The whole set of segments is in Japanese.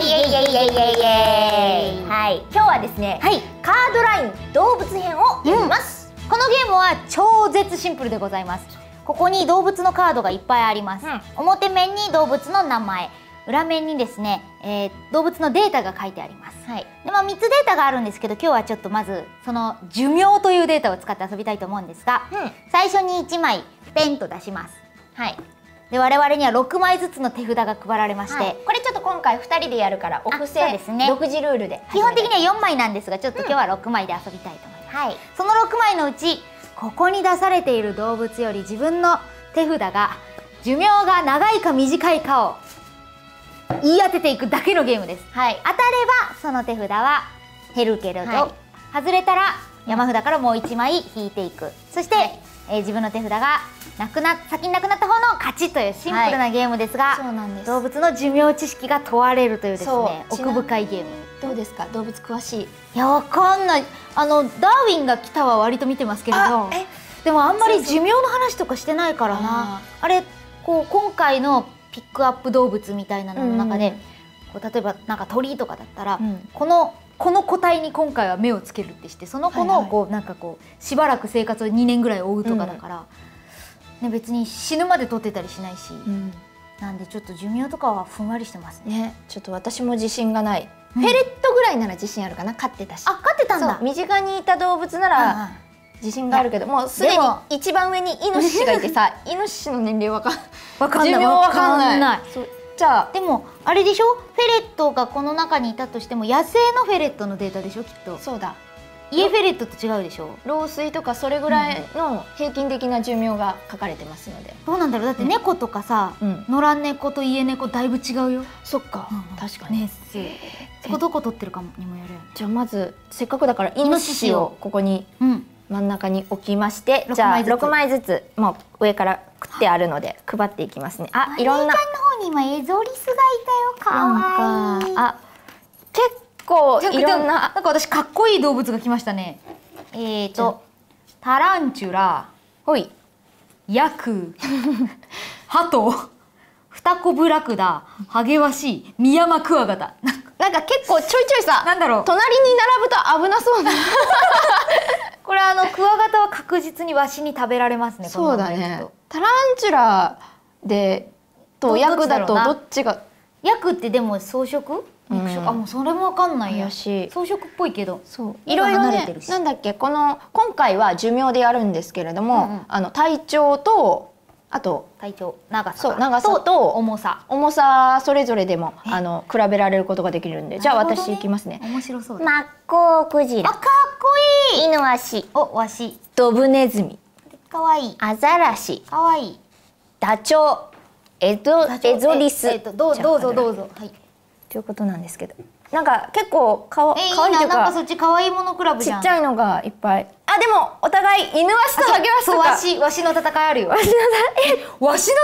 イエイエイエイエイエイはい今日はですね、はい、カードライン動物編をやります、うん、このゲームは超絶シンプルでございますここに動物のカードがいっぱいあります、うん、表面に動物の名前裏面にですね、えー、動物のデータが書いてあります、はい、でま3つデータがあるんですけど今日はちょっとまずその寿命というデータを使って遊びたいと思うんですが、うん、最初に1枚ペンと出しますはいで我々には6枚ずつの手札が配られまして、はい、これちょっと今回2人でやるからお布施ですね独自ルールで基本的には4枚なんですがちょっと今日は6枚で遊びたいと思います、うんはい、その6枚のうちここに出されている動物より自分の手札が寿命が長いか短いかを言い当てていくだけのゲームです、はい、当たればその手札は減るけれど、はい、外れたら山札からもう1枚引いていくそして、はい、えー、自分の手札がなくな先になくなった方の勝ちというシンプルなゲームですが、はい、そうなんです動物の寿命知識が問われるというですね奥深いゲームどうですか動物詳しいいやわかんないあの「ダーウィンが来た」は割と見てますけれどでもあんまり寿命の話とかしてないからなあれこう今回のピックアップ動物みたいなのの中で、うん、こう例えばなんか鳥とかだったら、うん、このこの個体に今回は目をつけるってしてその子のこう、はいはい、なんかこうしばらく生活を2年ぐらい追うとかだから。うんね、別に死ぬまで取ってたりしないし、うん、なんでちょっと寿命とかはふんわりしてますね、ね、ちょっと私も自信がない、うん、フェレットぐらいなら自信あるかな飼ってたしあ飼ってたんだ身近にいた動物なら自信があるけど、もうすでに一番上にイノシシがいてさ イノシシの年齢わかわかんないわかんないじゃあでもあれでしょフェレットがこの中にいたとしても野生のフェレットのデータでしょきっとそうだイエフェレットと違うでしょ老衰とかそれぐらいの平均的な寿命が書かれてますので、どうなんだろうだって猫とかさ、うん、野良猫と家猫だいぶ違うよそっか、うん、確かにねそこどこ取ってるかにもよるじゃあまずせっかくだからイノシシをここに真ん中に置きまして、うん、じゃあ6枚ずつもう上から食ってあるので配っていきますねあいろんなあっリスがいたよあ構いろんななんか私かっこいい動物が来ましたねえっ、ー、とタランチュラほいヤク ハトフタコブラクダハゲワシミヤマクワガタなんか結構ちょいちょいさなんだろう隣に並ぶと危なそうな これあのクワガタは確実にワシに食べられますねそうだねタランチュラでとヤクだとどっちがヤクってでも草食肉食、うん、あもうそれもわかんないやし草食っぽいけどそういろいろねなんだっけこの今回は寿命でやるんですけれども、うんうん、あの体調とあと体調長さ長さと重さ重さそれぞれでもあの比べられることができるんでじゃあ私いきますね、ね、面白そうマッコウクジラかっこいいイノワシおワシドブネズミかわいいアザラシかわいいダチョウエゾエゾリスえっとどうぞどうぞはいということなんですけどなんか結構かわ、えー、かわいいというかなんかそっちかわいいものクラブちっちゃいのがいっぱいあでもお互い犬わしとハゲわしとわしわしの戦いあるよわしのえわしの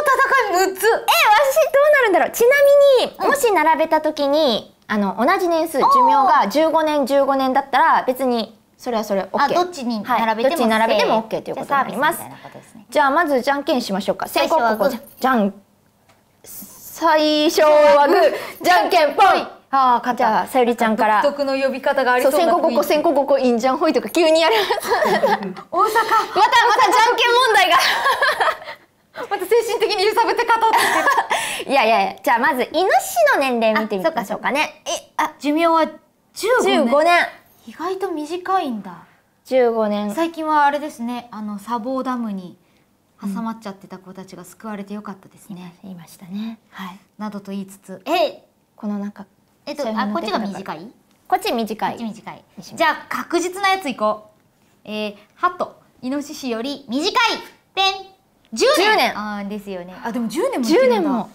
戦い6つえわしどうなるんだろうちなみにもし並べた時に、あの同じ年数寿命が15年15年だったら別にそれはそれ OK あどっちに並べても、はい、並べても OK ということになりますじゃあまずじゃんけんしましょうか先攻後攻じゃん最初はグーじゃんけんぽい。ああじゃあさゆりちゃんから独特の呼び方がありそう先行ここ先行こいインジャンホイとか急にやる 大阪またまたじゃんけん問題が また精神的に揺さぶってとして いやいやいやじゃあまずイノシシの年齢見てみましょうかねえあ寿命は15年 ,15 年意外と短いんだ15年最近はあれですねあの砂防ダムに挟まっちゃってた子たちが救われてよかったですね。いましたね。はい。などと言いつつ、え、この中、えっとあこっちが短い？こっち短い。こっち短い。じゃあ確実なやついこう。えー、ハットイノシシより短いペン10年。年あですよね。あでも十年も。十年も。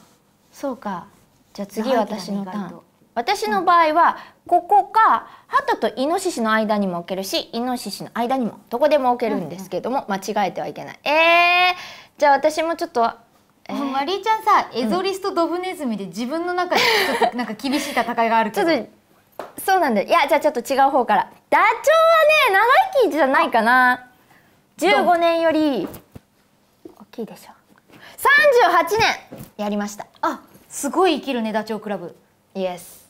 そうか。じゃあ次私のターン。私の場合はここか鳩とイノシシの間にも置けるしイノシシの間にもどこでも置けるんですけども、間違えてはいけないえー、じゃあ私もちょっとえー、マリーちゃんさエゾリスとドブネズミで自分の中でちょっとなんか厳しい戦いがあるけどちょっとそうなんだいやじゃあちょっと違う方からダチョウはね長生きじゃないかな15年より大きいでしょ38年やりましたあすごい生きるねダチョウ倶楽部イエス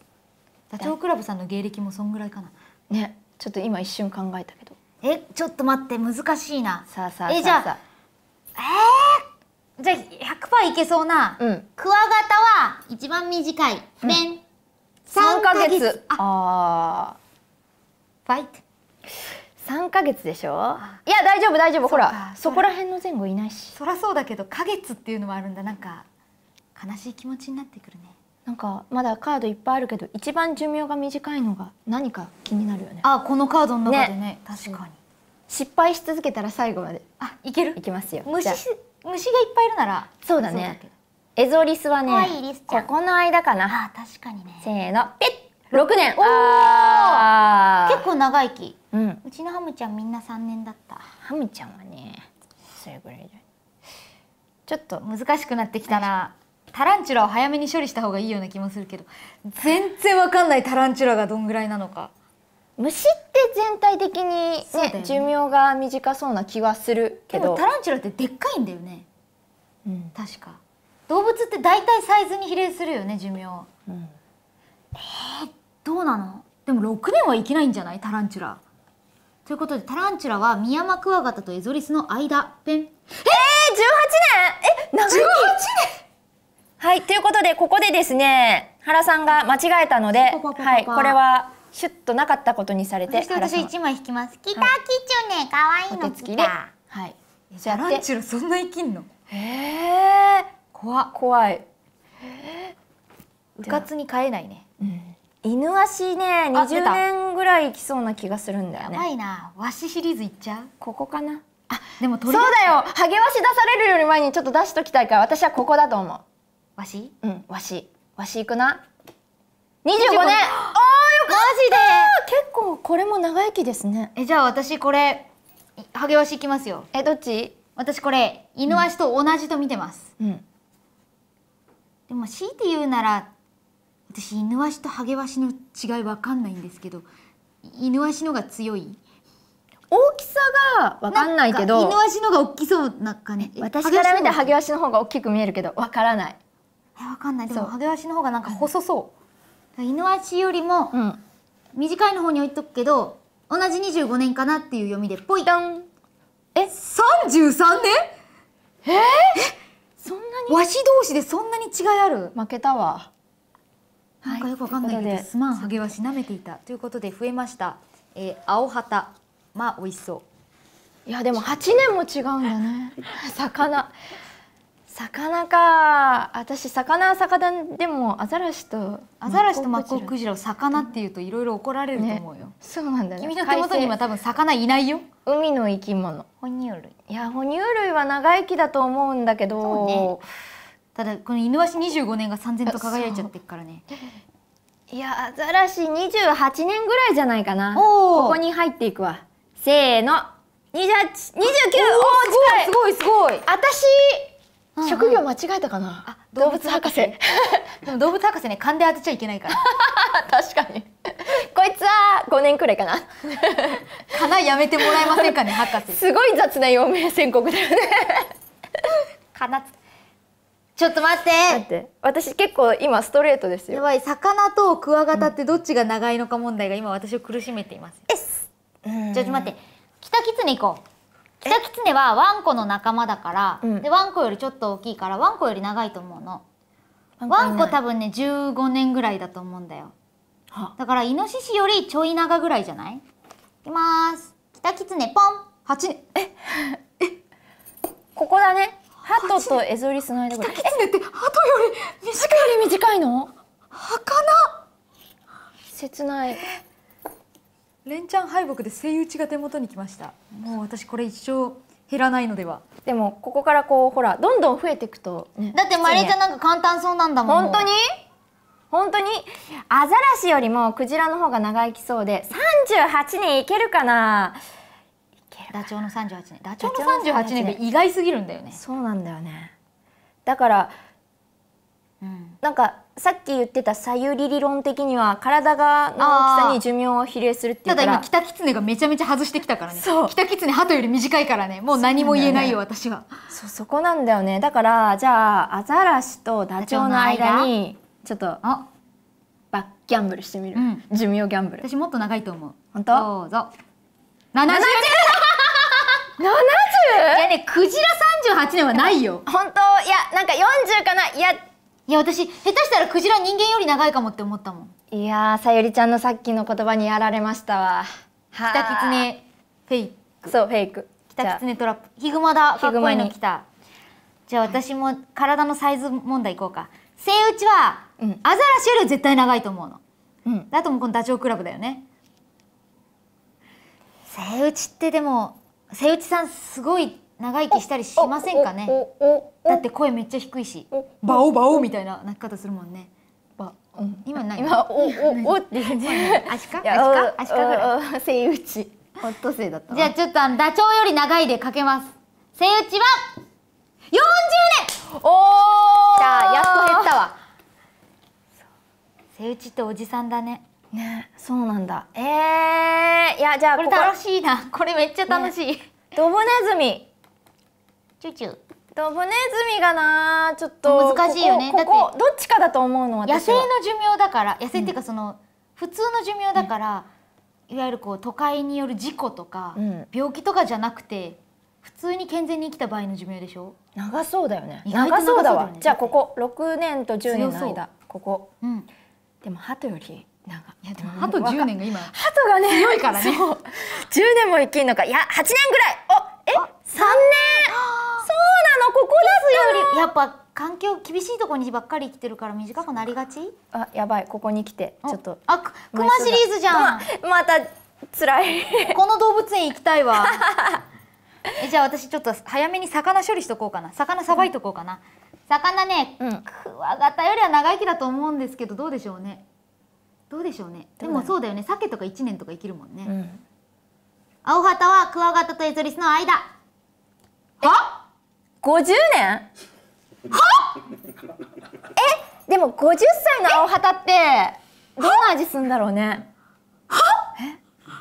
ダチョウ倶楽部さんの芸歴もそんぐらいかなねちょっと今一瞬考えたけどえちょっと待って難しいなさあさあえじゃあえー、じゃあ100%いけそうな、うん、クワガタは一番短いペン、うん、3ヶ月ああファイト3ヶ月でしょいや大丈夫大丈夫ほらそこら辺の前後いないしそらそうだけど「か月」っていうのもあるんだなんか悲しい気持ちになってくるねなんかまだカードいっぱいあるけど一番寿命が短いのが何か気になるよねあこのカードの中でね、ね、確かに失敗し続けたら最後まであいけるいきますよ虫虫がいっぱいいるならそうだねエゾリスはねここの間かなあ確かにねせーのピッ六年あ結構長生き、うん、うちのハムちゃんみんな3年だったハムちゃんはねそれぐらいちょっと難しくなってきたなタランチュラを早めに処理した方がいいような気もするけど全然わかんないタランチュラがどんぐらいなのか虫って全体的にね、ね、寿命が短そうな気はするけどタランチュラってでっかいんだよね、うん、確か動物って大体サイズに比例するよね寿命、うん、えー、どうなのでも6年は生きないんじゃないタランチュラということでタランチュラはミヤマクワガタとエゾリスの間ペンえー、18年えですね原さんが間違えたのではいこれはシュッとなかったことにされて私一枚引きますキタキチュネ可愛いの手つきではいじゃあランチュラそんな生きんのええ怖怖いええ。部活に変えないね、うん、犬足ね二十年ぐらいいきそうな気がするんだよねやばいなわしシリーズいっちゃうここかなあでもそうだよハゲワシ出されるより前にちょっと出しときたいから私はここだと思うわしうんわしわし行くな二十五年ああよかった結構これも長生きですねえじゃあ私これハゲワシ行きますよえどっち私これ犬ワシと同じと見てます、うん、でも強いて言うなら私犬ワシとハゲワシの違いわかんないんですけど犬ワシのが強い大きさがわかんないけど犬足シのが大きそうなんかね、私から見たハゲワシの方が大きく見えるけどわからないえわかんないでもハゲワシの方がなんか細そう、うん、イヌワシよりも短いの方に置いとくけど同じ25年かなっていう読みでポイダンえ33年えー、えそんなにわし同士でそんなに違いある負けたわなんかよくわかんないけど、はい、すまんハゲワシ舐めていたということで増えました、えー、青旗まあ美味しそういやでも8年も違うんだね魚魚か私魚は魚でもアザラシとアザラシとマッコウクジラを魚っていうといろいろ怒られると思うよ、ね、そうなんだね君の手元には多分魚いないよ海の生き物哺乳類いや哺乳類は長生きだと思うんだけど、ね、ただこのイヌワシ25年が三千と輝いちゃってるからねいやアザラシ28年ぐらいじゃないかなここに入っていくわせーの2829おお近いすごいすごい私職業間違えたかなあ動物博士でも動物博士ね勘で当てちゃいけないから 確かにこいつは5年くらいかなかなやめてもらえませんかね博士すごい雑な陽明宣告だよねかなちょっと待って私結構今ストレートですよやばい魚とクワガタってどっちが長いのか問題が今私を苦しめています、うん、ちょっと待ってキタキツネ行こうキタキツネはワンコの仲間だから、うんでワンコよりちょっと大きいからワンコより長いと思うのワンコ多分ね15年ぐらいだと思うんだよだからイノシシよりちょい長ぐらいじゃないいきますキタキツネポン八年えここだねハトとエゾリスの間ぐらいキタキツネって鳩より短いより短いの儚切ない連チャン敗北でセイウチが手元に来ましたもう私これ一生減らないのではでもここからこうほらどんどん増えていくと、ね、だってマリーちゃんなんか簡単そうなんだもん本当に本当にアザラシよりもクジラの方が長生きそうで38年いけるかなダチョウの38年ダチョウの38年って意外すぎるんだよねそうなんだよねだから、うん、なんかさっき言ってたさゆり理論的には体がの大きさに寿命を比例するっていうただ今北狐がめちゃめちゃ外してきたからねそう北狐鳩より短いからねもう何も言えないよ、ね、私はそうそこなんだよねだからじゃあアザラシとダチョウの間にちょっとあバッギャンブルしてみる、うん、寿命ギャンブル私もっと長いと思う本当どうぞ7 70! 70? いやねクジラ38年はないよ本当いやなんか40かないやいや私下手したらクジラ人間より長いかもって思ったもんいやさゆりちゃんのさっきの言葉にやられましたわ北キツネフェイクそうフェイク北キツネトラップヒグマだかっこいいの来たじゃあ私も体のサイズ問題いこうかセイウチは、うん、アザラシより絶対長いと思うの、うん、あともうこのダチョウ倶楽部だよねセイウチってでもセイウチさんすごい長生きしたりしませんかねだって声めっちゃ低いしバオバオみたいな鳴き方するもんねバ、うん、今ない今おおおって感じアシカアシカアシカぐらいセイウチットセイだったじゃあちょっとあのダチョウより長いでかけますセイウは四十年おおじゃあやっと減ったわセイウっておじさんだねね、そうなんだ。ええー、いやじゃあこれ楽しいな。これめっちゃ楽しい。ね、ドブネズミチュチュドブネズミがなちょっと難しいよねだってどっちかだと思うのは野生の寿命だから野生っていうかその、普通の寿命だから、いわゆるこう都会による事故とか、病気とかじゃなくて普通に健全に生きた場合の寿命でしょ長そうだよね長そうだわじゃあここ6年と10年の間ここ、うん、でも鳩よりなんかいやでも鳩10年が今鳩がね強いからね10年も生きるのかいや8年ぐらいおえ三3年ここですよりやっぱ環境厳しいところにばっかり生きてるから短くなりがちあやばいここに来てちょっとあくクマシリーズじゃん また辛い この動物園行きたいわえじゃあ私ちょっと早めに魚処理しとこうかな魚さばいとこうかな、魚ね、うん、クワガタよりは長生きだと思うんですけどどうでしょうねどうでしょうねでもそうだよね鮭とか1年とか生きるもんね、うん、青旗はクワガタとエゾリスの間は50年はえでも50歳の青旗ってどんな味すんだろうねは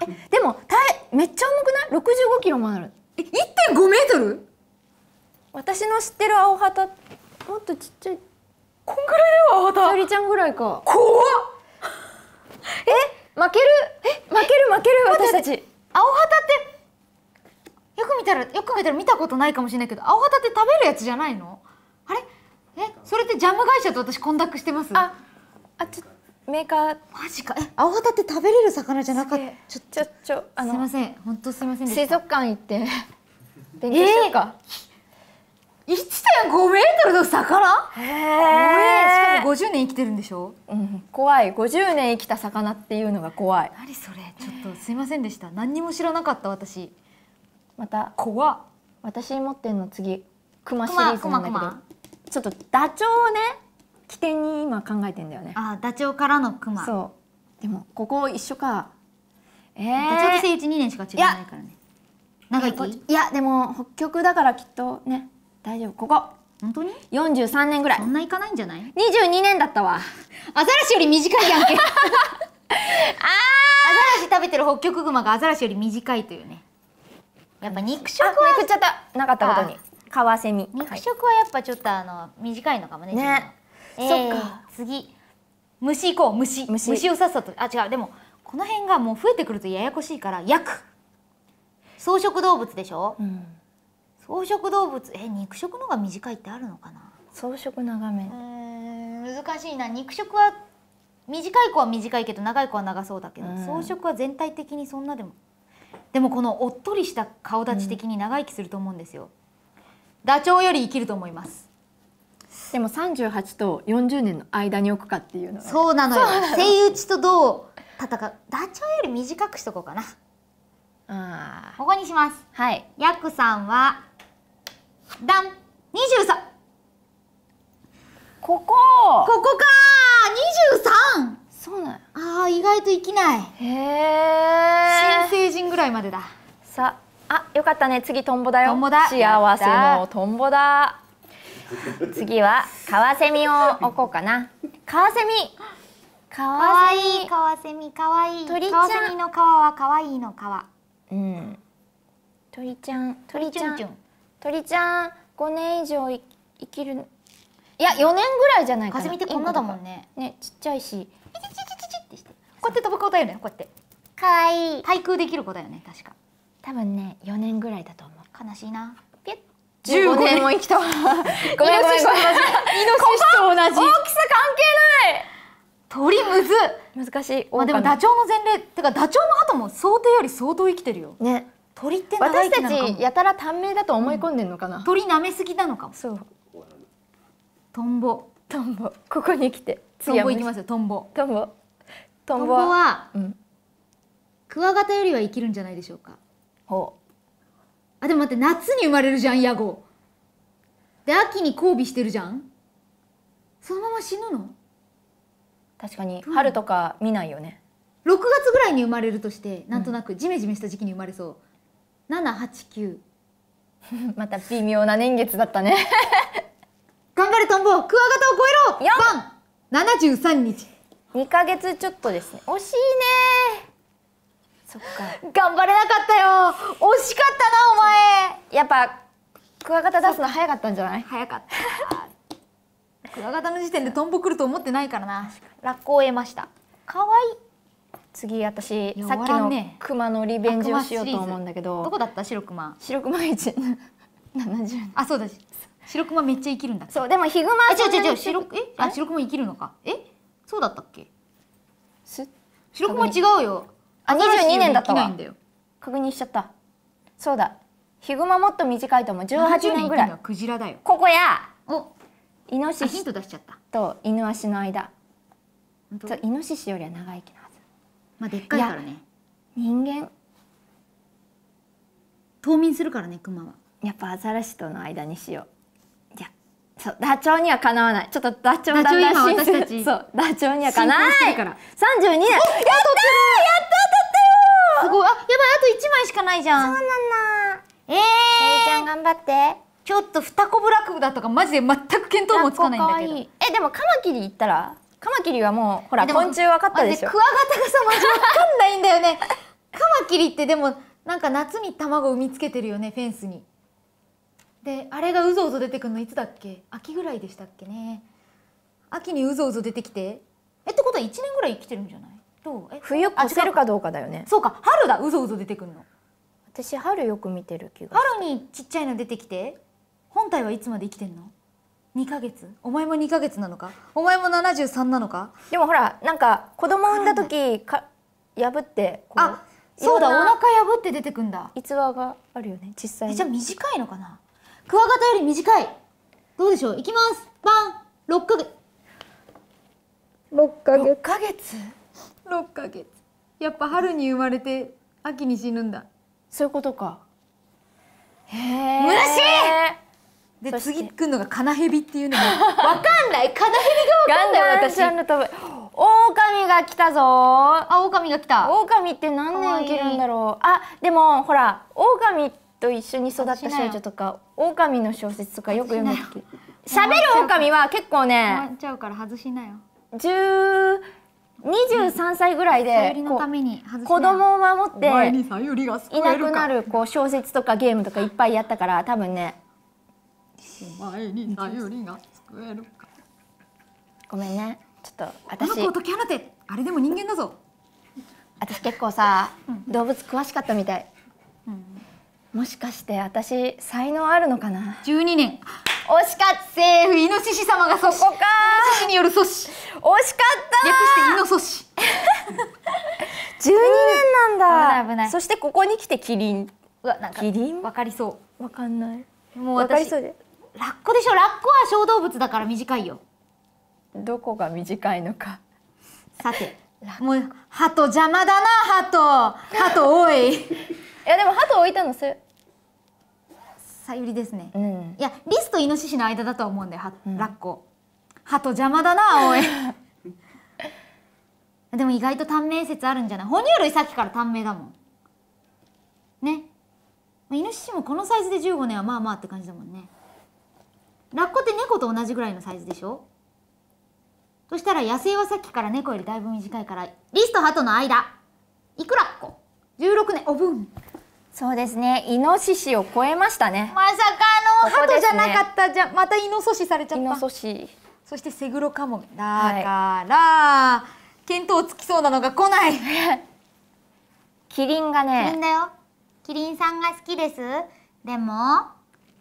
えでもた体めっちゃ重くない65キロもあるえ1.5メートル私の知ってる青旗もっとちっちゃいこんぐらいだよ青旗さゆりちゃんぐらいか怖っえ負けるえ負ける負ける私たち青旗ってよく見たらよく見たら見たことないかもしれないけど青旗って食べるやつじゃないのあれえそれってジャム会社と私混濁してますああちょメーカーマジかえ青旗って食べれる魚じゃなかったちょちょちょあのすいません本当すいません水族館行って勉強しようか、えー、1.5メートルの魚へえしかも50年生きてるんでしょ、うん、怖い50年生きた魚っていうのが怖い何それちょっとすいませんでした何にも知らなかった私また怖っ私持ってんの次クマシリーズなんだけどちょっとダチョウをね起点に今考えてんだよねあダチョウからのクマそうでもここ一緒かえー、ダチョウっ生一二年しか違わないからね長生きいやでも北極だからきっとね大丈夫ここ本当に43年ぐらいそんな行かないんじゃない22年だったわアザラシより短いやんけ ああアザラシ食べてる北極熊がアザラシより短いというねやっぱ肉食はめくっちゃったなかったことにカワセミ肉食はやっぱちょっとあの短いのかもねね、そっか次虫行こう虫虫をさっさとあ違うでもこの辺がもう増えてくるとややこしいからヤク草食動物でしょ、うん、草食動物え肉食のが短いってあるのかな草食長め難しいな肉食は短い子は短いけど長い子は長そうだけど、うん、草食は全体的にそんなでもでもこのおっとりした顔立ち的に長生きすると思うんですよ、うん、ダチョウより生きると思いますでも38と40年の間に置くかっていうのそうなのよ声打ちとどう戦うダチョウより短くしとこうかなあここにしますはいヤクさんはダン23ここここか23そうなんああ意外と生きないへえ新成人ぐらいまでださあよかったね次トンボだよボだ幸せのトンボだ次はカワセミを置こうかなカワセミかわいいカワセミかわいい鳥ちゃんカワセミの皮はかわいいの皮うん鳥ちゃん鳥ちゃん鳥ちゃん5年以上生きるいや4年ぐらいじゃないかなカワセミってこんなだもんねねちっちゃいしチチチチチってしてこうやって飛ぶ子だよねこうやってかわいい対空できる子だよね確か多分ね4年ぐらいだと思う悲しいなピュッ15年も生きたわイノシシと同じイノシシと同じ大きさ関係ない鳥むず難しい、まあ、でもダチョウの前例ってかダチョウの後も想定より相当生きてるよね鳥って私たちやたら短命だと思い込んでるのかな、うん、鳥舐めすぎなのかもそうトンボトンボここに来てトンボいきますよトンボトンボトンボは、うん、クワガタよりは生きるんじゃないでしょうかほうあでも待って夏に生まれるじゃんヤゴで秋に交尾してるじゃんそのまま死ぬの確かに春とか見ないよね6月ぐらいに生まれるとしてなんとなくジメジメした時期に生まれそう、七八789 また微妙な年月だったね頑張れトンボクワガタを超えろ 4! 番七十三日二ヶ月ちょっとですね惜しいねそっか頑張れなかったよ惜しかったなお前やっぱクワガタ出すの早かったんじゃない早かったクワガタの時点でトンボ来ると思ってないからなラッコを得ましたかわいい次私、ね、さっきのクマのリベンジをしようと思うんだけどどこだった白クマ白クマ一。七十。あそうだし白熊めっちゃ生きるんだそうでもヒグマあ違う違う白えあ白熊生きるのかえそうだったっけ白熊違うよあ二十二年だったわ確認しちゃったそうだヒグマもっと短いと思う十八年ぐらいクジラだよここやおイノシシとイヌアシの間そうイノシシよりは長生きなはずまあでっかいからね人間冬眠するからねクマはやっぱアザラシとの間にしようそうダチョウにはかなわないちょっとダチョウだんだん進化そうダチョウにはかなわない三十二年やったやったや当たったよすごいあやばいあと一枚しかないじゃんそうなんだえー、えー、ちゃん頑張ってちょっと二子ブラクダとかマジで全く見当もつかないんだけどえでもカマキリ行ったらカマキリはもうほら昆虫分かったでしょクワガタがさマジ分かんないんだよねカマキリってでもなんか夏に卵を産みつけてるよねフェンスにであれがうぞうぞ出てくるのいつだっけ秋ぐらいでしたっけね秋にうぞうぞ出てきてえってことは1年ぐらい生きてるんじゃないどうえ冬越せるかどうかだよねそうか春だうぞうぞ出てくるの私春よく見てる気が春にちっちゃいの出てきて本体はいつまで生きてんの2ヶ月お前も2ヶ月なのかお前も73なのかでもほらなんか子供産んだ時か破ってこうあそうだお腹破って出てくんだ逸話があるよね実際じゃあ短いのかなクワガタより短いどうでしょういきますバン6ヶ月6か月6か月 ,6 ヶ月やっぱ春に生まれて秋に死ぬんだそういうことかへえむしいで次来るのがカナヘビっていうのも わかんないカナヘビがわかんない私あの多分狼が来たぞあ狼が来た狼って何年生きるんだろうあでもほら狼ってと一緒に育った少女とか狼の小説とかよく読む時喋る狼は結構ねちゃうから外しなよ23歳ぐらいで、子供を守っていなくなるこう小説とかゲームとかいっぱいやったから多分ねごめんねちょっと私あれでも人間だぞ私結構さ、動物詳しかったみたいもしかして私才能あるのかな12年惜しかったセーイノシシ様が阻止こかイノシシによる阻止惜しかった略してイノ阻止12年なんだ、危ないそしてここに来てキリンうわなんかキリンわかりそうわかんないもう私ラッコでしょラッコは小動物だから短いよどこが短いのかさてもう鳩邪魔だな鳩鳩多い やでも鳩置いたのすさゆりですね、うん、いやリスとイノシシの間だと思うんだよ、うん、ラッコ鳩邪魔だなおい でも意外と短命説あるんじゃない哺乳類さっきから短命だもんねイノシシもこのサイズで15年はまあまあって感じだもんねラッコって猫と同じぐらいのサイズでしょそしたら野生はさっきから猫よりだいぶ短いからリスとハトの間いくらっこ16年おぶんそうですね。イノシシを超えましたね。まさかの、ね、鳩じゃなかったじゃまたイノソシされちゃった。イノソシ。そしてセグロカモミ。だから、はい、見当つきそうなのが来ない。キリンがね。キリンだよ。キリンさんが好きです。でも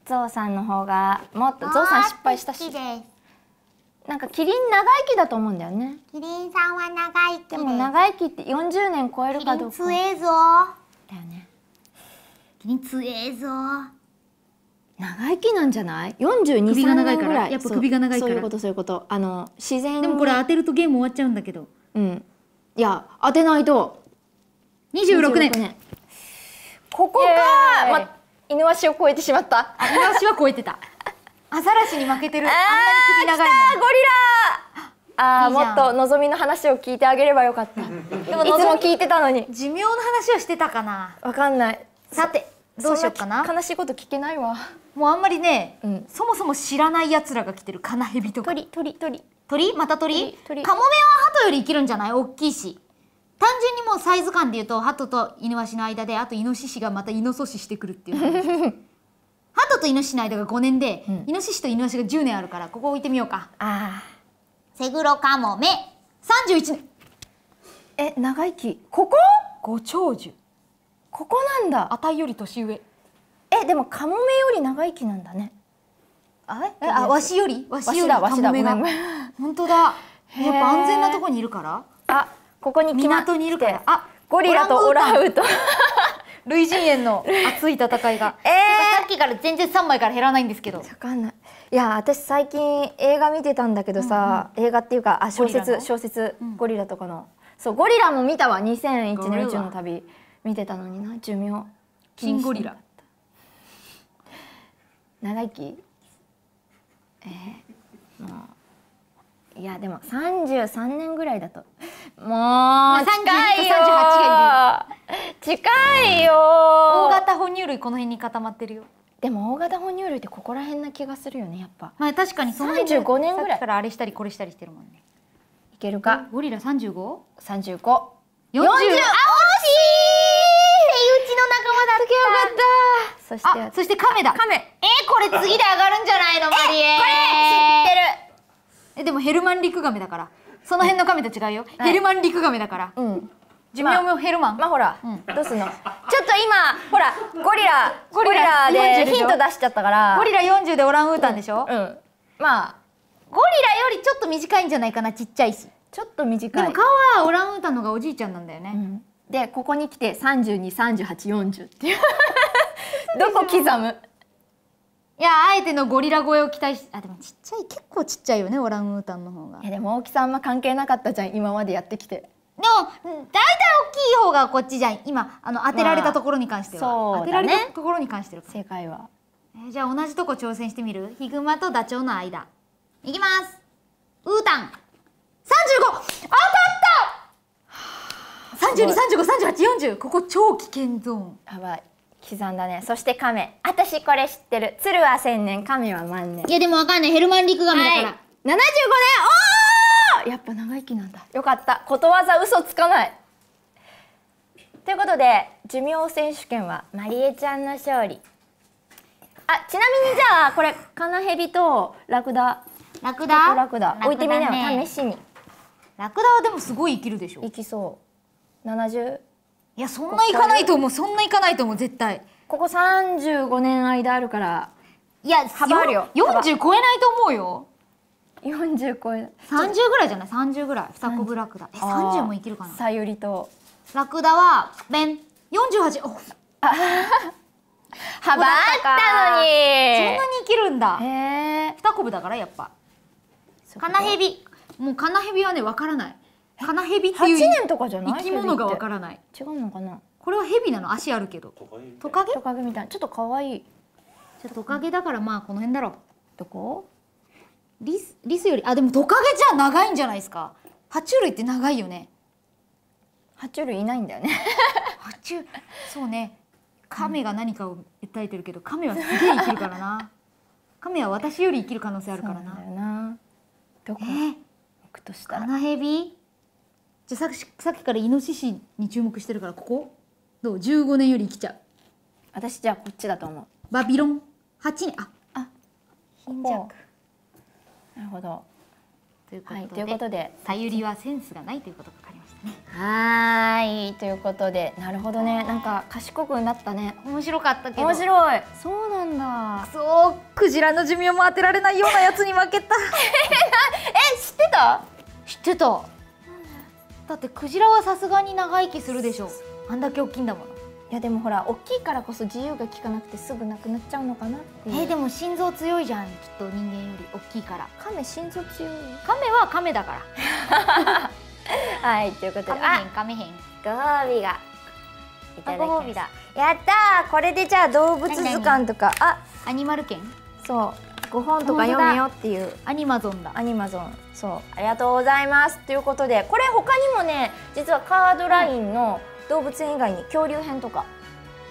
ゾウさんの方がもっとゾウさん失敗したし。なんかキリン長生きだと思うんだよね。キリンさんは長生きで。でも長生きって40年超えるかどうか。キリン強えぞ。だよね。に強えぞ長生きなんじゃない42歳ぐらいからやっぱ首が長いからそういうことそういうことあの自然でもこれ当てるとゲーム終わっちゃうんだけどうんいや当てないと26年 ,26 年ここか、ま、イヌワシを超えてしまったイヌワシは超えてた アザラシに負けてるあんなに首長いのゴリラああもっと望みの話を聞いてあげればよかったでものぞみ聞いてたのに寿命の話をしてたかなわかんないさてどうしようかな悲しいこと聞けないわもうあんまりね、うん、そもそも知らない奴らが来てるカナヘビとか鳥鳥鳥鳥また鳥鳥カモメは鳩より生きるんじゃない大きいし単純にもうサイズ感で言うと鳩とイヌワシの間であとイノシシがまたイノソシしてくるっていう 鳩とイノシシの間が5年で、うん、イノシシとイノワシが10年あるからここ置いてみようかあセグロカモメ31年え長生きここご長寿ここなんだあたいより年上えでもカモメより長生きなんだねあえあわしよりわしよりカモメが本当だやっぱ安全なとこにいるからあここに港にいるからあゴリラとオラウと 類人猿の熱い戦いが、えー、さっきから全然三枚から減らないんですけど分かんないいや私最近映画見てたんだけどさ、うんうん、映画っていうかあ小説小説、ゴリラとかのそうゴリラも見たわ2001年宇宙の旅見てたのにな寿命キンゴリラ 長生きえー、もういやでも33年ぐらいだともう近いよ近いよ大型哺乳類この辺に固まってるよでも大型哺乳類ってここら辺な気がするよねやっぱまあ確かにその35年ぐらいからあれしたりこれしたりしてるもんねいけるかゴリラ 35?35 35 40, 40あけよかったそしてそして亀だ亀えこれ次で上がるんじゃないのマリエこれ知ってるえでもヘルマンリクガメだからその辺の亀と違うよ、はい、ヘルマンリクガメだからうん寿命もヘルマンまあ、まあ、ほら、うん、どうすんのちょっと今ほらゴリラゴリラでヒント出しちゃったからゴリラ40でオランウータンでしょ、うん、うん、まあゴリラよりちょっと短いんじゃないかなちっちゃいしちょっと短いでも顔はオランウータンのがおじいちゃんなんだよね、うんでここに来て323840っていう どこ刻むいやあえてのゴリラ声を期待しあでもちっちゃい結構ちっちゃいよねオランウータンの方がいやでも大きさあんま関係なかったじゃん今までやってきてでも大体大きい方がこっちじゃん今あの当てられたところに関しては、まあ、当てられたところに関しては、正解はえじゃあ同じとこ挑戦してみるヒグマとダチョウの間いきますウータン35当たった三十五、三十八、四十、ここ超危険ゾーンやばい刻んだねそして亀私これ知ってる鶴は千年亀は万年いやでもわかんないヘルマンリクガメだから、75年おおやっぱ長生きなんだよかったことわざ嘘つかないということで寿命選手権はまりえちゃんの勝利あちなみにじゃあこれカナヘビとラクダラクダラクダ置いてみなよ、ね、試しにラクダはでもすごい生きるでしょ生きそう70いやそんないかないと思うそんないかないと思う絶対ここ35年間あるからいや幅あるよ40超えないと思うよ40超え30ぐらいじゃない30ぐらい二コブラクダえ30もいけるかなさゆりとラクダはべん48おあ 幅あったのにそんなにいけるんだへえ二コブだからやっぱカナヘビもうカナヘビはねわからないカナヘビっていう年とかじゃない生き物がわからない違うのかなこれはヘビなの足あるけどトカゲトカゲみたいちょっと可愛いじゃトカゲだからまあこの辺だろどこリスリスよりあでもトカゲじゃ長いんじゃないですか爬虫類って長いよね爬虫類いないんだよね爬虫 そうね亀が何かを訴えてるけど亀はすげえ生きるからな 亀は私より生きる可能性あるからななどこ、えー、行くとしたらカナヘビじゃさっきさっきからイノシシに注目してるからここどう15年より生きちゃう私じゃあこっちだと思うバビロン8にああ貧弱なるほどということで,、はい、ということでさゆりはセンスがないということが分かりましたねはいということでなるほどねなんか賢くなったね面白かったけど面白いそうなんだくそクジラの寿命も当てられないようなやつに負けた え知ってた知ってただってクジラはさすがに長生きするでしょあんだけ大きいんだもんいやでもほら大きいからこそ自由が利かなくてすぐなくなっちゃうのかなってえでも心臓強いじゃんきっと人間より大きいから亀心臓強い亀は亀だから はいということで亀へん亀へんご褒美がいただきまだやったこれでじゃあ動物図鑑とかあアニマル犬そう5本とか読めよっていうアニマゾンだアニマゾンそうありがとうございますということでこれ他にもね実はカードラインの動物園以外に恐竜編とか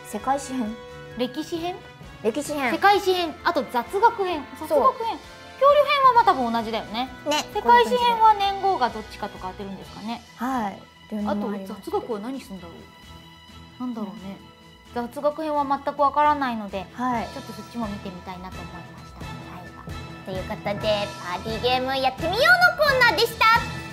世界史編歴史編歴史編世界史編あと雑学編雑学編恐竜編はまた分同じだよねね世界史編は年号がどっちかとか当てるんですかねはいあと雑学は何すんだろうなんだろうね、うん、雑学編は全くわからないので、はい、ちょっとそっちも見てみたいなと思いますということでパーティーゲームやってみようのコーナーでした